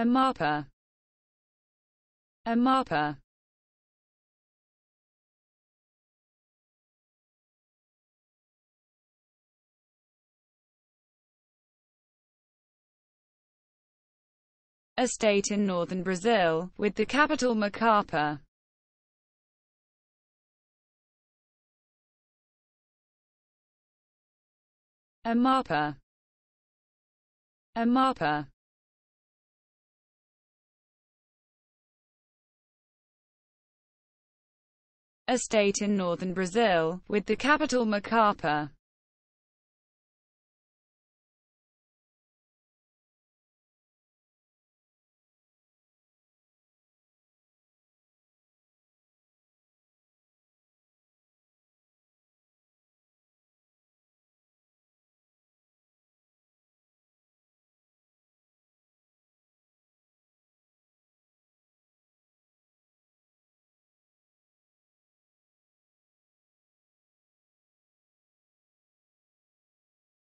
Amapa mapa a state in northern Brazil, with the capital Macapa. Amapa Amapa a state in northern Brazil, with the capital Macapá.